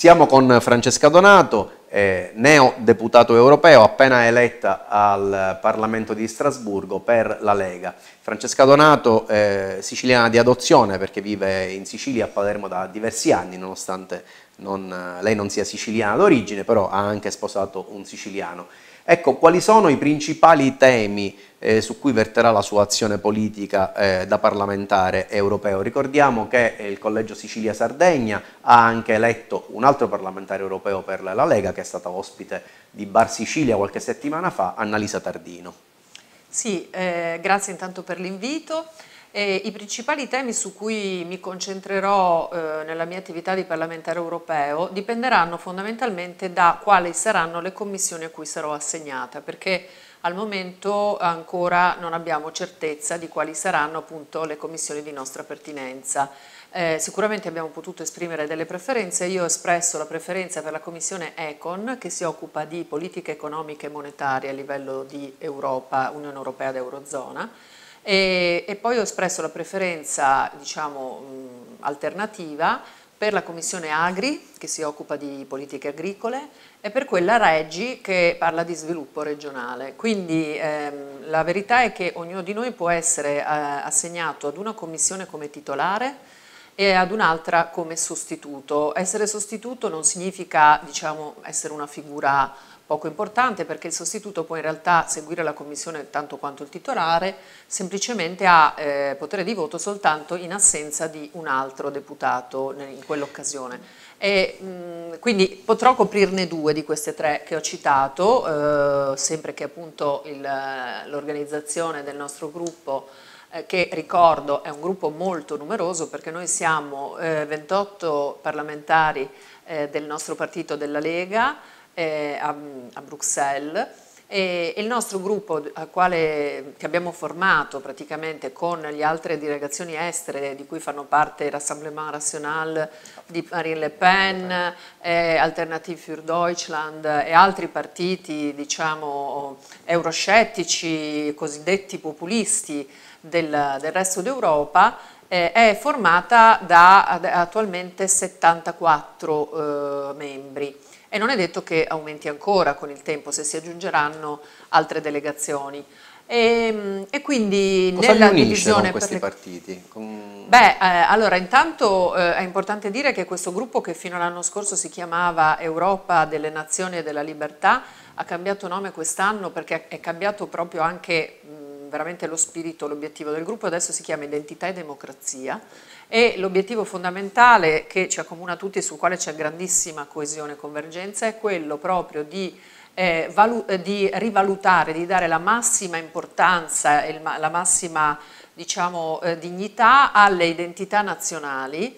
Siamo con Francesca Donato, eh, neodeputato europeo appena eletta al Parlamento di Strasburgo per la Lega. Francesca Donato, eh, siciliana di adozione perché vive in Sicilia a Palermo da diversi anni, nonostante non, lei non sia siciliana d'origine, però ha anche sposato un siciliano. Ecco, quali sono i principali temi eh, su cui verterà la sua azione politica eh, da parlamentare europeo? Ricordiamo che eh, il Collegio Sicilia-Sardegna ha anche eletto un altro parlamentare europeo per la Lega, che è stata ospite di Bar Sicilia qualche settimana fa, Annalisa Tardino. Sì, eh, grazie intanto per l'invito. E I principali temi su cui mi concentrerò eh, nella mia attività di parlamentare europeo dipenderanno fondamentalmente da quali saranno le commissioni a cui sarò assegnata, perché al momento ancora non abbiamo certezza di quali saranno appunto le commissioni di nostra pertinenza. Eh, sicuramente abbiamo potuto esprimere delle preferenze, io ho espresso la preferenza per la commissione Econ che si occupa di politica economica e monetaria a livello di Europa, Unione Europea ed Eurozona e, e poi ho espresso la preferenza diciamo, mh, alternativa per la Commissione Agri, che si occupa di politiche agricole, e per quella Regi, che parla di sviluppo regionale. Quindi ehm, la verità è che ognuno di noi può essere eh, assegnato ad una commissione come titolare, e ad un'altra come sostituto. Essere sostituto non significa diciamo, essere una figura poco importante perché il sostituto può in realtà seguire la commissione tanto quanto il titolare, semplicemente ha eh, potere di voto soltanto in assenza di un altro deputato in quell'occasione. Mm, quindi potrò coprirne due di queste tre che ho citato, eh, sempre che appunto l'organizzazione del nostro gruppo eh, che ricordo è un gruppo molto numeroso perché noi siamo eh, 28 parlamentari eh, del nostro partito della Lega eh, a, a Bruxelles e il nostro gruppo quale, che abbiamo formato praticamente con le altre delegazioni estere di cui fanno parte l'Assemblement National di Marine Le Pen, eh, Alternative für Deutschland e altri partiti diciamo, euroscettici, cosiddetti populisti, del, del resto d'Europa, eh, è formata da attualmente 74 eh, membri e non è detto che aumenti ancora con il tempo se si aggiungeranno altre delegazioni. E, ehm, e, quindi Cosa nella divisione questi le... partiti? Com... Beh, eh, allora intanto eh, è importante dire che questo gruppo che fino all'anno scorso si chiamava Europa delle Nazioni e della Libertà ha cambiato nome quest'anno perché è cambiato proprio anche veramente lo spirito, l'obiettivo del gruppo, adesso si chiama Identità e Democrazia e l'obiettivo fondamentale che ci accomuna tutti e sul quale c'è grandissima coesione e convergenza è quello proprio di, eh, eh di rivalutare, di dare la massima importanza e la massima diciamo, eh, dignità alle identità nazionali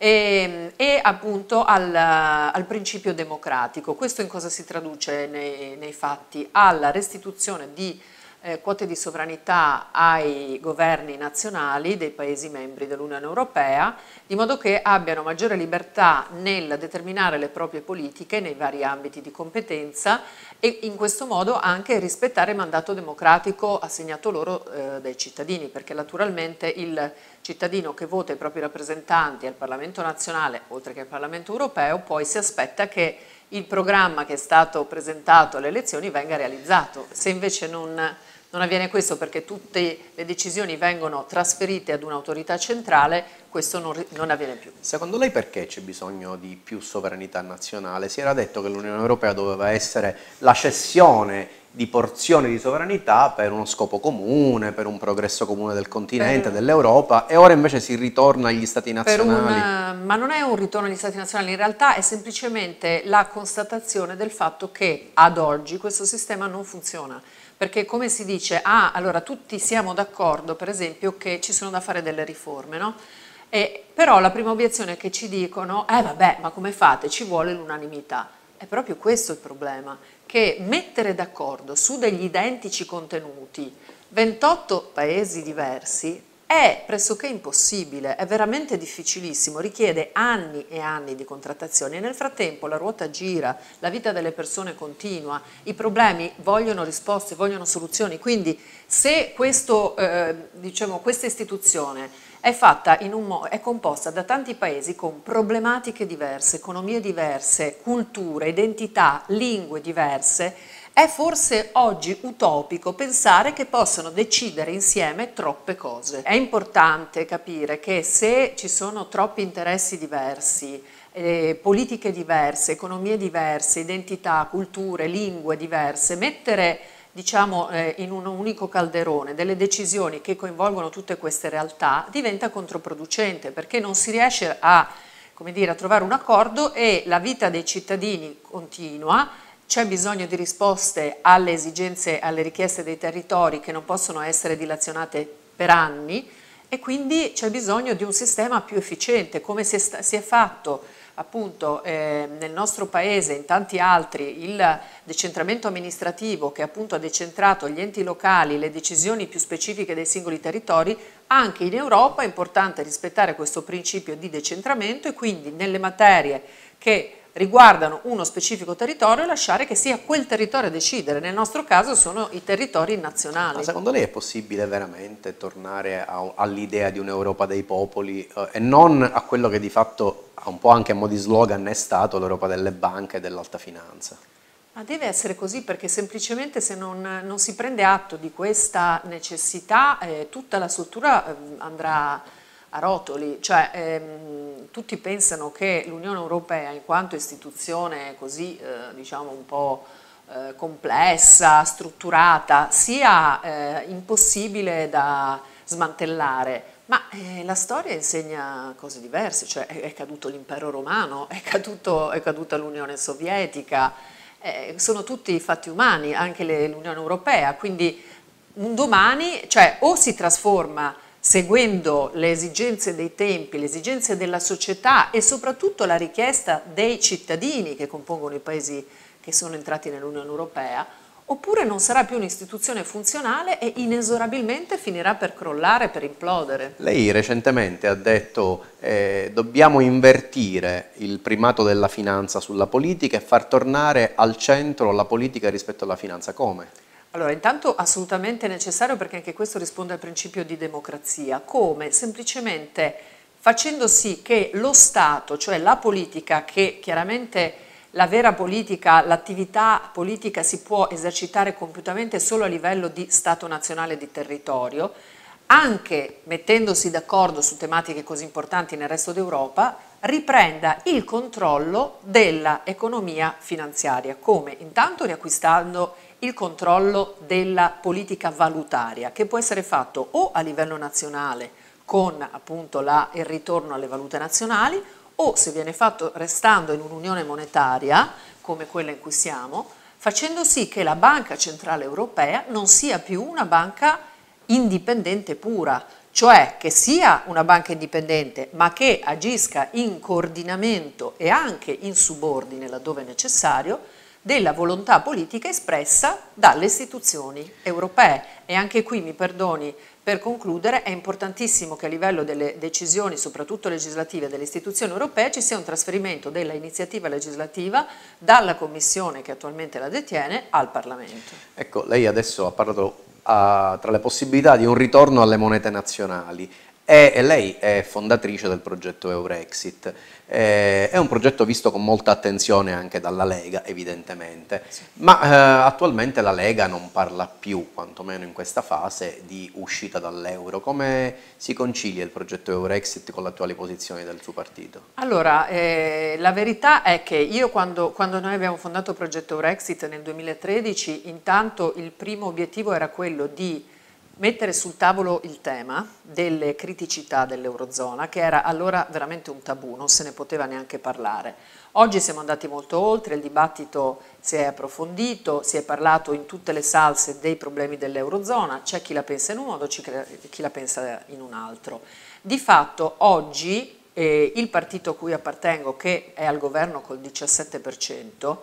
e, ehm, e, appunto al, al, principio democratico. Questo in cosa si traduce nei, nei fatti? Alla restituzione di eh, quote di sovranità ai governi nazionali dei Paesi membri dell'Unione Europea, di modo che abbiano maggiore libertà nel determinare le proprie politiche nei vari ambiti di competenza e in questo modo anche rispettare il mandato democratico assegnato loro eh, dai cittadini, perché naturalmente il cittadino che vota i propri rappresentanti al Parlamento nazionale, oltre che al Parlamento europeo, poi si aspetta che il programma che è stato presentato alle elezioni venga realizzato. Se invece non, non avviene questo perché tutte le decisioni vengono trasferite ad un'autorità centrale, questo non, non, avviene più. Secondo lei perché c'è bisogno di più sovranità nazionale? Si era detto che l'Unione Europea doveva essere la cessione di porzioni di sovranità per uno scopo comune, per un progresso comune del continente, per, dell'Europa e ora invece si ritorna agli stati nazionali. Una, ma non è un ritorno agli stati nazionali, in realtà è semplicemente la constatazione del fatto che ad oggi questo sistema non funziona. Perché come si dice, ah allora tutti siamo d'accordo per esempio che ci sono da fare delle riforme, no? E, però la prima obiezione che ci dicono, eh vabbè ma come fate? Ci vuole l'unanimità. È proprio questo il problema, che mettere d'accordo su degli identici contenuti 28 paesi diversi è pressoché impossibile, è veramente difficilissimo, richiede anni e anni di contrattazioni e nel frattempo la ruota gira, la vita delle persone continua, i problemi vogliono risposte, vogliono soluzioni, quindi se questo, eh, diciamo, questa istituzione è, mo- è composta da tanti paesi con problematiche diverse, economie diverse, culture, identità, lingue diverse, è forse oggi utopico pensare che possano decidere insieme troppe cose. È importante capire che se ci sono troppi interessi diversi, eh, politiche diverse, economie diverse, identità, culture, lingue diverse, mettere diciamo, eh, in un unico calderone delle decisioni che coinvolgono tutte queste realtà diventa controproducente perché non si riesce a, dire, a trovare un accordo e la vita dei cittadini continua, c'è bisogno di risposte alle esigenze, alle richieste dei territori che non possono essere dilazionate per anni e quindi c'è bisogno di un sistema più efficiente come si è, si è fatto appunto eh, nel nostro paese, e in tanti altri, il decentramento amministrativo che appunto ha decentrato gli enti locali, le decisioni più specifiche dei singoli territori, anche in Europa è importante rispettare questo principio di decentramento e quindi nelle materie che riguardano uno specifico territorio e lasciare che sia quel territorio a decidere. Nel nostro caso sono i territori nazionali. Ma secondo lei è possibile veramente tornare all'idea di un'Europa dei popoli eh, e non a quello che di fatto un po' anche a mo' di slogan è stato l'Europa delle banche e dell'alta finanza? Ma deve essere così perché semplicemente se non, non si prende atto di questa necessità eh, tutta la struttura eh, andrà a rotoli, cioè ehm, tutti pensano che l'Unione Europea in quanto istituzione così eh, diciamo un po' eh, complessa, strutturata, sia eh, impossibile da smantellare, ma eh, la storia insegna cose diverse, cioè è, è caduto l'impero romano, è, caduto, è caduta l'Unione Sovietica, eh, sono tutti fatti umani, anche l'Unione Europea, quindi un domani, cioè o si trasforma seguendo le esigenze dei tempi, le esigenze della società e soprattutto la richiesta dei cittadini che compongono i paesi che sono entrati nell'Unione Europea, oppure non sarà più un'istituzione funzionale e inesorabilmente finirà per crollare, per implodere. Lei recentemente ha detto eh, dobbiamo invertire il primato della finanza sulla politica e far tornare al centro la politica rispetto alla finanza. Come? Allora, intanto assolutamente necessario perché anche questo risponde al principio di democrazia. Come? Semplicemente facendo sì che lo Stato, cioè la politica, che chiaramente la vera politica, l'attività politica si può esercitare compiutamente solo a livello di Stato nazionale e di territorio, anche mettendosi d'accordo su tematiche così importanti nel resto d'Europa, riprenda il controllo dell'economia finanziaria, come intanto riacquistando il controllo della politica valutaria che può essere fatto o a livello nazionale con appunto la, il ritorno alle valute nazionali o se viene fatto restando in un'unione monetaria come quella in cui siamo, facendo sì che la Banca Centrale Europea non sia più una banca indipendente pura, cioè che sia una banca indipendente ma che agisca in coordinamento e anche in subordine laddove necessario della volontà politica espressa dalle istituzioni europee. E anche qui, mi perdoni, per concludere, è importantissimo che a livello delle decisioni, soprattutto legislative, delle istituzioni europee ci sia un trasferimento della iniziativa legislativa dalla Commissione che attualmente la detiene al Parlamento. Ecco, lei adesso ha parlato a, tra le possibilità di un ritorno alle monete nazionali e lei è fondatrice del progetto Eurexit. Eh, è un progetto visto con molta attenzione anche dalla Lega, evidentemente, sì. ma eh, attualmente la Lega non parla più, quantomeno in questa fase, di uscita dall'euro. Come si concilia il progetto Eurexit con l'attuale posizione del suo partito? Allora, eh, la verità è che io quando, quando noi abbiamo fondato il progetto Eurexit nel 2013, intanto il primo obiettivo era quello di mettere sul tavolo il tema delle criticità dell'Eurozona, che era allora veramente un tabù, non se ne poteva neanche parlare. Oggi siamo andati molto oltre, il dibattito si è approfondito, si è parlato in tutte le salse dei problemi dell'Eurozona, c'è chi la pensa in un modo, c'è chi la pensa in un altro. Di fatto oggi eh, il partito a cui appartengo, che è al governo col 17%,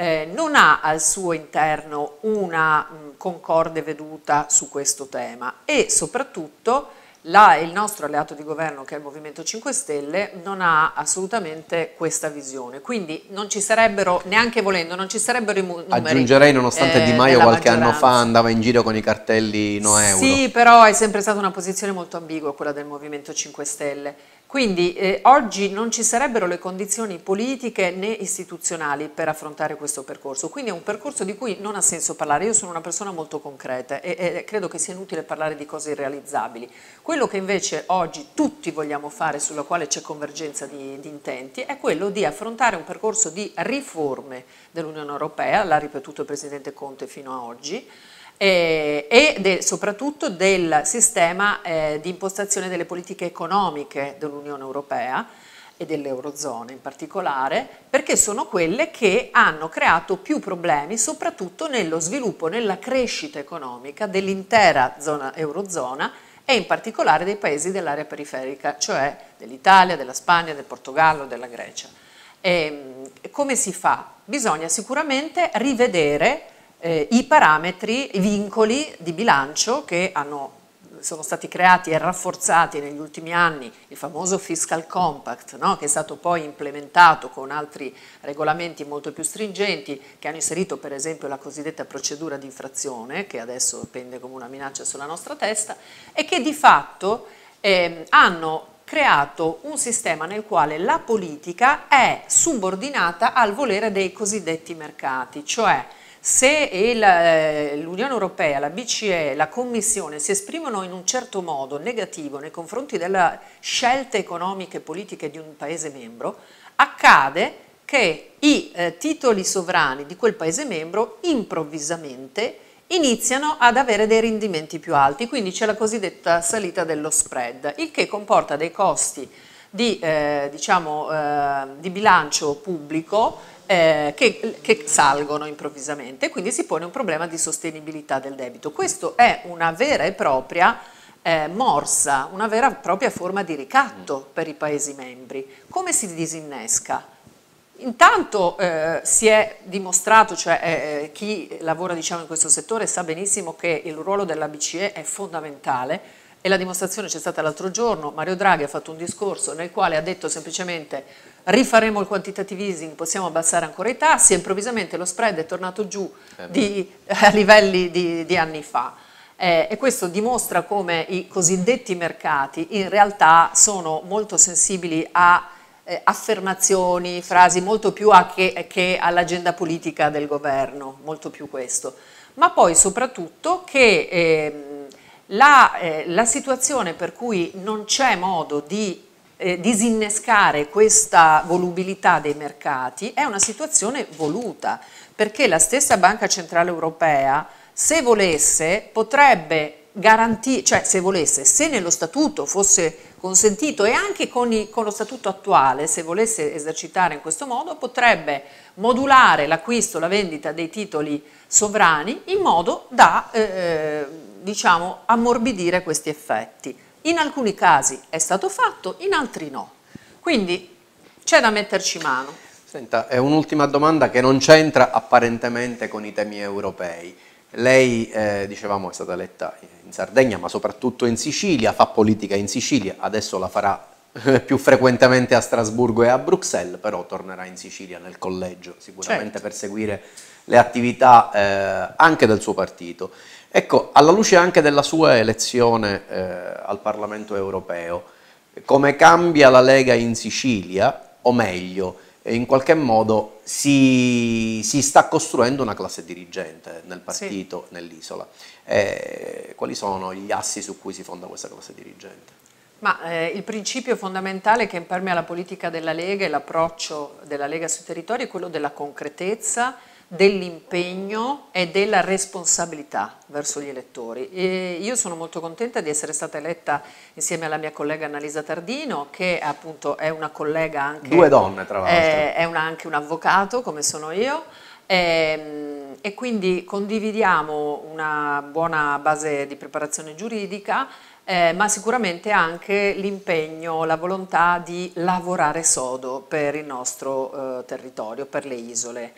eh, non ha al suo interno una mh, mm, concorde veduta su questo tema e soprattutto la, il nostro alleato di governo che è il Movimento 5 Stelle non ha assolutamente questa visione, quindi non ci sarebbero, neanche volendo, non ci sarebbero i numeri. Aggiungerei nonostante eh, Di Maio qualche anno fa andava in giro con i cartelli no euro. Sì, però è sempre stata una posizione molto ambigua quella del Movimento 5 Stelle. Quindi eh, oggi non ci sarebbero le condizioni politiche né istituzionali per affrontare questo percorso, quindi è un percorso di cui non ha senso parlare, io sono una persona molto concreta e, e credo che sia inutile parlare di cose irrealizzabili. Quello che invece oggi tutti vogliamo fare, sulla quale c'è convergenza di, di intenti, è quello di affrontare un percorso di riforme dell'Unione Europea, l'ha ripetuto il Presidente Conte fino a oggi, eh, e de, soprattutto del sistema eh, di impostazione delle politiche economiche dell'Unione Europea e dell'Eurozona in particolare, perché sono quelle che hanno creato più problemi soprattutto nello sviluppo, nella crescita economica dell'intera zona Eurozona e in particolare dei paesi dell'area periferica, cioè dell'Italia, della Spagna, del Portogallo, della Grecia. Ehm, e, come si fa? Bisogna sicuramente rivedere eh, i parametri, i vincoli di bilancio che hanno, sono stati creati e rafforzati negli ultimi anni, il famoso fiscal compact no? che è stato poi implementato con altri regolamenti molto più stringenti che hanno inserito per esempio la cosiddetta procedura di infrazione che adesso pende come una minaccia sulla nostra testa e che di fatto eh, hanno creato un sistema nel quale la politica è subordinata al volere dei cosiddetti mercati, cioè se eh, l'Unione Europea, la BCE, la Commissione si esprimono in un certo modo negativo nei confronti delle scelte economiche e politiche di un Paese membro, accade che i eh, titoli sovrani di quel Paese membro improvvisamente iniziano ad avere dei rendimenti più alti, quindi c'è la cosiddetta salita dello spread, il che comporta dei costi di, eh, diciamo, eh, di bilancio pubblico eh, che, che, salgono improvvisamente, e quindi si pone un problema di sostenibilità del debito. Questo è una vera e propria eh, morsa, una vera e propria forma di ricatto mm. per i Paesi membri. Come si disinnesca? Intanto eh, si è dimostrato, cioè eh, eh chi lavora diciamo, in questo settore sa benissimo che il ruolo della BCE è fondamentale e la dimostrazione c'è stata l'altro giorno, Mario Draghi ha fatto un discorso nel quale ha detto semplicemente rifaremo il quantitative easing, possiamo abbassare ancora i tassi e improvvisamente lo spread è tornato giù eh di, eh, a livelli di, di anni fa. Eh, e questo dimostra come i cosiddetti mercati in realtà sono molto sensibili a eh, affermazioni, frasi, molto più che, che all'agenda politica del governo, molto più questo. Ma poi soprattutto che ehm, eh, la, la situazione per cui non c'è modo di eh, disinnescare questa volubilità dei mercati è una situazione voluta, perché la stessa Banca Centrale Europea, se volesse, potrebbe garantire, cioè se volesse, se nello statuto fosse consentito e anche con, i, con lo statuto attuale, se volesse esercitare in questo modo, potrebbe modulare l'acquisto, la vendita dei titoli sovrani in modo da eh, eh diciamo, ammorbidire questi effetti. In alcuni casi è stato fatto, in altri no. Quindi c'è da metterci mano. Senta, è un'ultima domanda che non c'entra apparentemente con i temi europei. Lei, eh, dicevamo, è stata eletta in Sardegna, ma soprattutto in Sicilia, fa politica in Sicilia, adesso la farà eh, più frequentemente a Strasburgo e a Bruxelles, però tornerà in Sicilia nel collegio, sicuramente certo. per seguire le attività eh, anche del suo partito. Ecco, alla luce anche della sua elezione eh, al Parlamento europeo, come cambia la Lega in Sicilia, o meglio, eh, in qualche modo si, si sta costruendo una classe dirigente nel partito, sì. nell'isola. Eh, quali sono gli assi su cui si fonda questa classe dirigente? Ma eh, il principio fondamentale che impermea la politica della Lega e l'approccio della Lega sui territori è quello della concretezza dell'impegno e della responsabilità verso gli elettori. E io sono molto contenta di essere stata eletta insieme alla mia collega Annalisa Tardino, che appunto è una collega anche... Due donne tra l'altro. È, eh, è una, anche un avvocato come sono io. E, ehm, e quindi condividiamo una buona base di preparazione giuridica, eh, ma sicuramente anche l'impegno, la volontà di lavorare sodo per il nostro eh, territorio, per le isole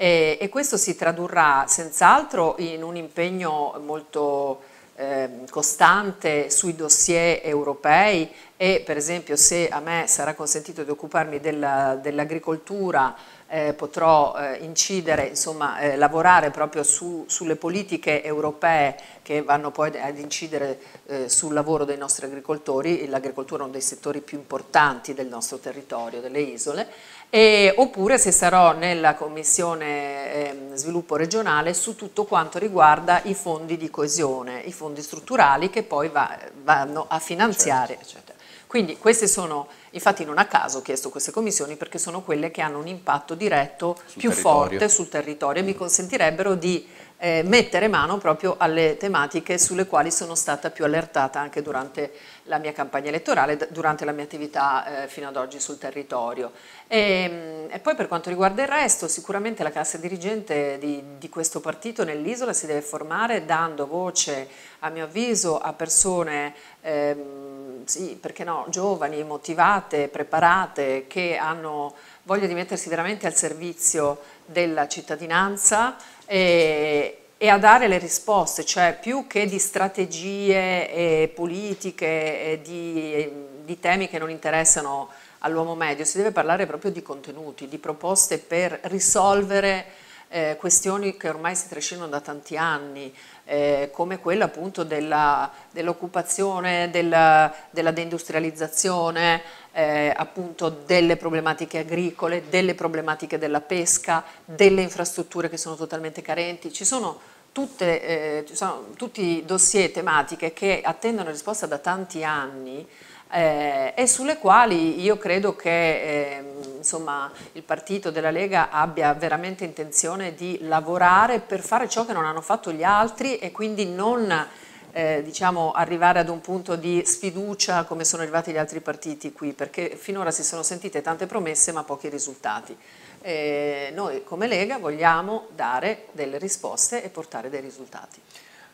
e, e questo si tradurrà senz'altro in un impegno molto eh, costante sui dossier europei e per esempio se a me sarà consentito di occuparmi della, dell'agricoltura eh, potrò eh, incidere, insomma eh, lavorare proprio su, sulle politiche europee che vanno poi ad incidere eh, sul lavoro dei nostri agricoltori, l'agricoltura è uno dei settori più importanti del nostro territorio, delle isole e, oppure se sarò nella commissione eh, sviluppo regionale su tutto quanto riguarda i fondi di coesione, i fondi strutturali che poi va, vanno a finanziare, certo. eccetera. Quindi queste sono, infatti non a caso ho chiesto queste commissioni perché sono quelle che hanno un impatto diretto sul più territorio. forte sul territorio e mi consentirebbero di eh, mettere mano proprio alle tematiche sulle quali sono stata più allertata anche durante la mia campagna elettorale, durante la mia attività eh, fino ad oggi sul territorio. E, ehm, e, poi per quanto riguarda il resto, sicuramente la classe dirigente di, di questo partito nell'isola si deve formare dando voce, a mio avviso, a persone... Ehm, sì, perché no, giovani, motivate, preparate, che hanno voglia di mettersi veramente al servizio della cittadinanza e, e a dare le risposte, cioè più che di strategie e eh, politiche e eh, di, di temi che non interessano all'uomo medio, si deve parlare proprio di contenuti, di proposte per risolvere eh, questioni che ormai si trascinano da tanti anni, eh, come quella appunto dell'occupazione, della, della, deindustrializzazione, eh, appunto delle problematiche agricole, delle problematiche della pesca, delle infrastrutture che sono totalmente carenti. Ci sono, tutte, eh, ci sono tutti dossier tematiche che attendono risposta da tanti anni eh, e sulle quali io credo che eh, insomma, il partito della Lega abbia veramente intenzione di lavorare per fare ciò che non hanno fatto gli altri e quindi non eh, diciamo, arrivare ad un punto di sfiducia come sono arrivati gli altri partiti qui, perché finora si sono sentite tante promesse ma pochi risultati. Eh, noi come Lega vogliamo dare delle risposte e portare dei risultati.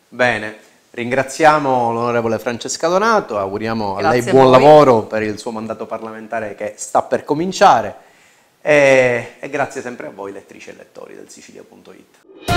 Bene. Ringraziamo l'onorevole Francesca Donato, auguriamo Grazie a lei buon a lavoro per il suo mandato parlamentare che sta per cominciare. E, e, grazie sempre a voi lettrici e lettori del Sicilia.it.